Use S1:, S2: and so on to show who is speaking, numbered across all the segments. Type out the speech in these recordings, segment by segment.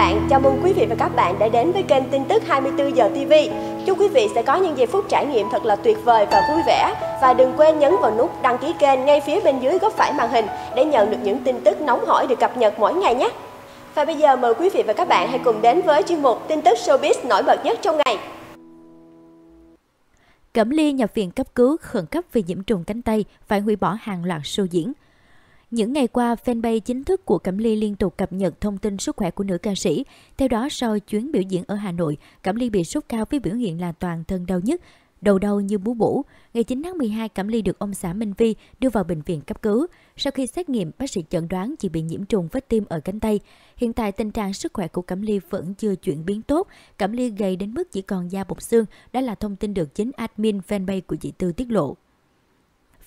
S1: bạn, chào mừng quý vị và các bạn đã đến với kênh tin tức 24 giờ TV. Chúc quý vị sẽ có những giây phút trải nghiệm thật là tuyệt vời và vui vẻ. Và đừng quên nhấn vào nút đăng ký kênh ngay phía bên dưới góc phải màn hình để nhận được những tin tức nóng hổi được cập nhật mỗi ngày nhé. Và bây giờ mời quý vị và các bạn hãy cùng đến với chuyên mục tin tức showbiz nổi bật nhất trong ngày.
S2: Cẩm Ly nhập viện cấp cứu khẩn cấp vì nhiễm trùng cánh tay phải hủy bỏ hàng loạt show diễn. Những ngày qua, fanpage chính thức của Cẩm Ly liên tục cập nhật thông tin sức khỏe của nữ ca sĩ. Theo đó, sau chuyến biểu diễn ở Hà Nội, Cẩm Ly bị sốt cao với biểu hiện là toàn thân đau nhức, đầu đau như bú bổ. Ngày 9 tháng 12, Cẩm Ly được ông xã Minh Vi đưa vào bệnh viện cấp cứu. Sau khi xét nghiệm, bác sĩ chẩn đoán chị bị nhiễm trùng vết tim ở cánh tay. Hiện tại, tình trạng sức khỏe của Cẩm Ly vẫn chưa chuyển biến tốt. Cẩm Ly gầy đến mức chỉ còn da bọc xương, đó là thông tin được chính admin fanpage của chị Tư tiết lộ.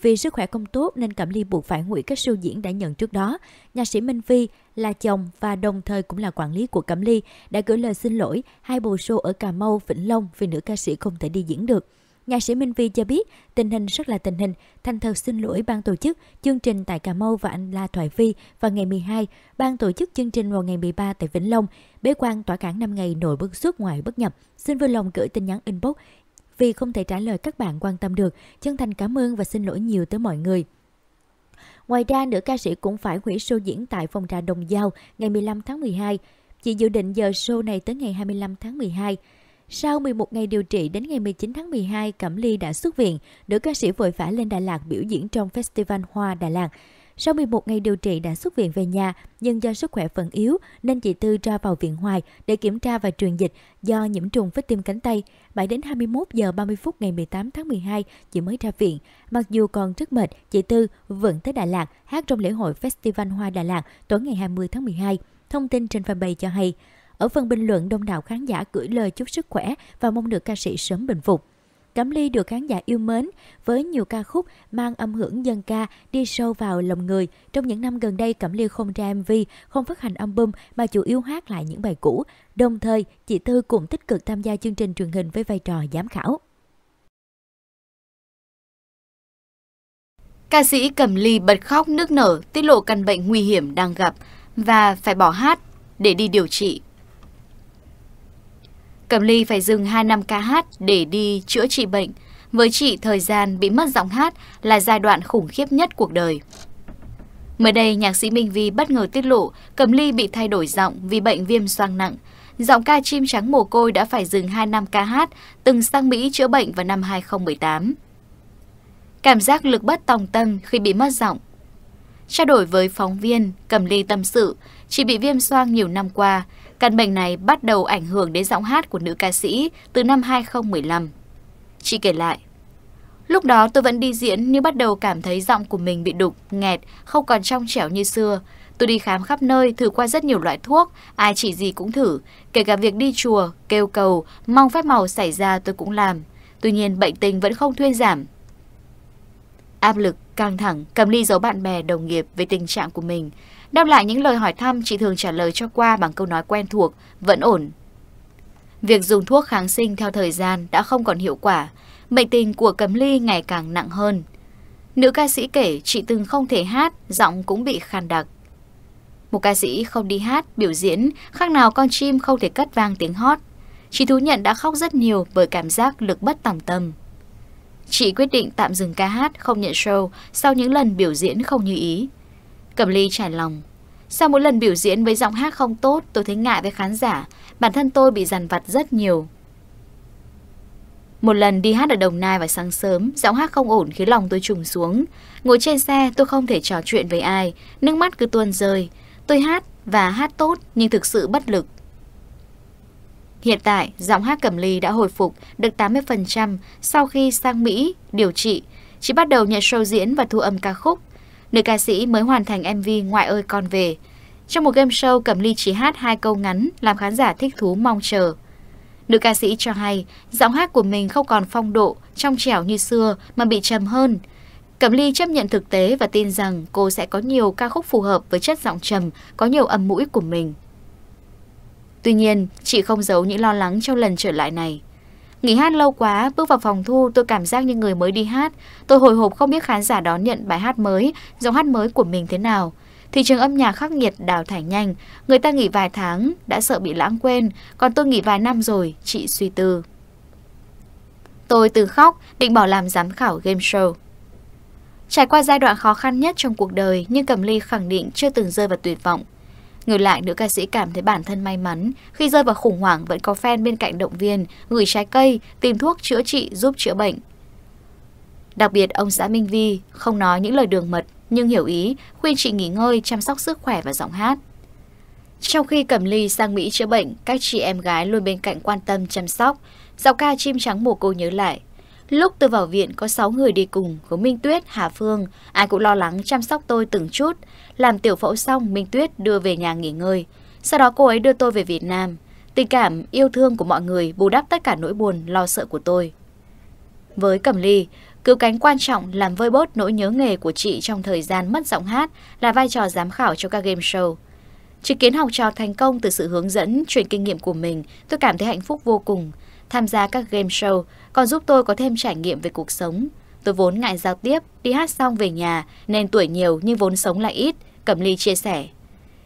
S2: Vì sức khỏe không tốt nên Cẩm Ly buộc phải hủy các siêu diễn đã nhận trước đó. Nhạc sĩ Minh Phi là chồng và đồng thời cũng là quản lý của Cẩm Ly đã gửi lời xin lỗi hai bộ show ở Cà Mau, Vĩnh Long vì nữ ca sĩ không thể đi diễn được. Nhạc sĩ Minh Vi cho biết tình hình rất là tình hình, thành thật xin lỗi ban tổ chức chương trình tại Cà Mau và anh La Thoại Vi vào ngày 12, ban tổ chức chương trình vào ngày 13 tại Vĩnh Long. Bế quan tỏa cảng 5 ngày nội bức xuất ngoại bất nhập. Xin vui lòng gửi tin nhắn inbox vì không thể trả lời các bạn quan tâm được. Chân thành cảm ơn và xin lỗi nhiều tới mọi người. Ngoài ra, nữ ca sĩ cũng phải hủy show diễn tại phòng trà Đồng Giao ngày 15 tháng 12. Chị dự định giờ show này tới ngày 25 tháng 12. Sau 11 ngày điều trị đến ngày 19 tháng 12, Cẩm Ly đã xuất viện. Nữ ca sĩ vội vã lên Đà Lạt biểu diễn trong Festival Hoa Đà Lạt. Sau 11 ngày điều trị đã xuất viện về nhà, nhưng do sức khỏe vẫn yếu nên chị Tư cho vào viện hoài để kiểm tra và truyền dịch do nhiễm trùng vết tim cánh tay. Mãi đến 21 giờ 30 phút ngày 18 tháng 12, chị mới ra viện. Mặc dù còn rất mệt, chị Tư vẫn tới Đà Lạt hát trong lễ hội Festival Hoa Đà Lạt tối ngày 20 tháng 12. Thông tin trên fanpage cho hay. Ở phần bình luận, đông đảo khán giả gửi lời chúc sức khỏe và mong được ca sĩ sớm bình phục. Cẩm Ly được khán giả yêu mến với nhiều ca khúc mang âm hưởng dân ca đi sâu vào lòng người. Trong những năm gần đây, Cẩm Ly không ra MV, không phát hành album mà chủ yếu hát lại những bài cũ. Đồng thời, chị Tư cũng tích cực tham gia chương trình truyền hình với vai trò giám khảo. Ca sĩ Cẩm Ly bật khóc nước
S3: nở tiết lộ căn bệnh nguy hiểm đang gặp và phải bỏ hát để đi điều trị Cẩm Ly phải dừng 2 năm ca hát để đi chữa trị bệnh. Với chị, thời gian bị mất giọng hát là giai đoạn khủng khiếp nhất cuộc đời. Mới đây, nhạc sĩ Minh Vi bất ngờ tiết lộ Cẩm Ly bị thay đổi giọng vì bệnh viêm xoang nặng. Giọng ca chim trắng mồ côi đã phải dừng 2 năm ca hát, từng sang Mỹ chữa bệnh vào năm 2018. Cảm giác lực bất tòng tâm khi bị mất giọng Trao đổi với phóng viên, cầm ly tâm sự, chị bị viêm xoang nhiều năm qua. Căn bệnh này bắt đầu ảnh hưởng đến giọng hát của nữ ca sĩ từ năm 2015. Chị kể lại, Lúc đó tôi vẫn đi diễn nhưng bắt đầu cảm thấy giọng của mình bị đục, nghẹt, không còn trong trẻo như xưa. Tôi đi khám khắp nơi, thử qua rất nhiều loại thuốc, ai chỉ gì cũng thử. Kể cả việc đi chùa, kêu cầu, mong phép màu xảy ra tôi cũng làm. Tuy nhiên bệnh tình vẫn không thuyên giảm. Áp lực Căng thẳng, cầm ly giấu bạn bè, đồng nghiệp về tình trạng của mình. Đáp lại những lời hỏi thăm, chị thường trả lời cho qua bằng câu nói quen thuộc, vẫn ổn. Việc dùng thuốc kháng sinh theo thời gian đã không còn hiệu quả. Bệnh tình của Cẩm Ly ngày càng nặng hơn. Nữ ca sĩ kể chị từng không thể hát, giọng cũng bị khàn đặc. Một ca sĩ không đi hát, biểu diễn, khác nào con chim không thể cất vang tiếng hót. Chị thú nhận đã khóc rất nhiều bởi cảm giác lực bất tòng tâm. Chị quyết định tạm dừng ca hát, không nhận show sau những lần biểu diễn không như ý. Cẩm ly trải lòng. Sau mỗi lần biểu diễn với giọng hát không tốt, tôi thấy ngại với khán giả. Bản thân tôi bị dằn vặt rất nhiều. Một lần đi hát ở Đồng Nai vào sáng sớm, giọng hát không ổn khiến lòng tôi trùng xuống. Ngồi trên xe, tôi không thể trò chuyện với ai, nước mắt cứ tuôn rơi. Tôi hát và hát tốt nhưng thực sự bất lực. Hiện tại, giọng hát Cẩm Ly đã hồi phục được 80% sau khi sang Mỹ điều trị. chỉ bắt đầu nhận show diễn và thu âm ca khúc. Nữ ca sĩ mới hoàn thành MV Ngoại ơi con về. Trong một game show, Cẩm Ly chỉ hát hai câu ngắn làm khán giả thích thú mong chờ. Nữ ca sĩ cho hay, giọng hát của mình không còn phong độ, trong trẻo như xưa mà bị trầm hơn. Cẩm Ly chấp nhận thực tế và tin rằng cô sẽ có nhiều ca khúc phù hợp với chất giọng trầm, có nhiều âm mũi của mình. Tuy nhiên, chị không giấu những lo lắng trong lần trở lại này. Nghỉ hát lâu quá, bước vào phòng thu tôi cảm giác như người mới đi hát. Tôi hồi hộp không biết khán giả đón nhận bài hát mới, giọng hát mới của mình thế nào. Thị trường âm nhạc khắc nghiệt đào thải nhanh, người ta nghỉ vài tháng đã sợ bị lãng quên, còn tôi nghỉ vài năm rồi, chị suy tư. Tôi từ khóc, định bỏ làm giám khảo game show. Trải qua giai đoạn khó khăn nhất trong cuộc đời nhưng Cẩm Ly khẳng định chưa từng rơi vào tuyệt vọng. Ngược lại, nữ ca sĩ cảm thấy bản thân may mắn khi rơi vào khủng hoảng vẫn có fan bên cạnh động viên, gửi trái cây, tìm thuốc chữa trị giúp chữa bệnh. Đặc biệt, ông xã Minh Vi không nói những lời đường mật nhưng hiểu ý, khuyên chị nghỉ ngơi, chăm sóc sức khỏe và giọng hát. Trong khi cầm ly sang Mỹ chữa bệnh, các chị em gái luôn bên cạnh quan tâm chăm sóc. Giọng ca chim trắng mùa cô nhớ lại, Lúc tôi vào viện có 6 người đi cùng, có Minh Tuyết, Hà Phương, ai cũng lo lắng chăm sóc tôi từng chút. Làm tiểu phẫu xong, Minh Tuyết đưa về nhà nghỉ ngơi. Sau đó cô ấy đưa tôi về Việt Nam. Tình cảm, yêu thương của mọi người bù đắp tất cả nỗi buồn, lo sợ của tôi. Với Cẩm Ly, cứu cánh quan trọng làm vơi bớt nỗi nhớ nghề của chị trong thời gian mất giọng hát là vai trò giám khảo cho các game show. Chứng kiến học trò thành công từ sự hướng dẫn, truyền kinh nghiệm của mình, tôi cảm thấy hạnh phúc vô cùng tham gia các game show, còn giúp tôi có thêm trải nghiệm về cuộc sống. Tôi vốn ngại giao tiếp, đi hát xong về nhà, nên tuổi nhiều nhưng vốn sống lại ít, Cẩm Ly chia sẻ.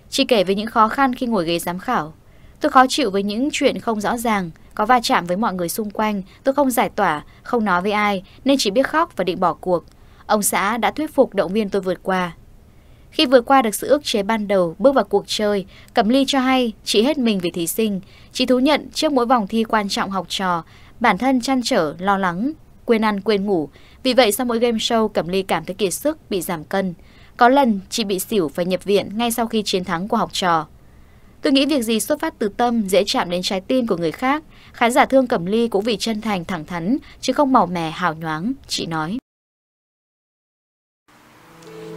S3: chỉ kể về những khó khăn khi ngồi ghế giám khảo. Tôi khó chịu với những chuyện không rõ ràng, có va chạm với mọi người xung quanh, tôi không giải tỏa, không nói với ai, nên chỉ biết khóc và định bỏ cuộc. Ông xã đã thuyết phục động viên tôi vượt qua. Khi vừa qua được sự ước chế ban đầu, bước vào cuộc chơi, Cẩm Ly cho hay chị hết mình vì thí sinh. Chị thú nhận trước mỗi vòng thi quan trọng học trò, bản thân chăn trở, lo lắng, quên ăn quên ngủ. Vì vậy sau mỗi game show, Cẩm Ly cảm thấy kiệt sức, bị giảm cân. Có lần chị bị xỉu phải nhập viện ngay sau khi chiến thắng của học trò. Tôi nghĩ việc gì xuất phát từ tâm dễ chạm đến trái tim của người khác. Khán giả thương Cẩm Ly cũng vì chân thành thẳng thắn, chứ không màu mè hào nhoáng, chị nói.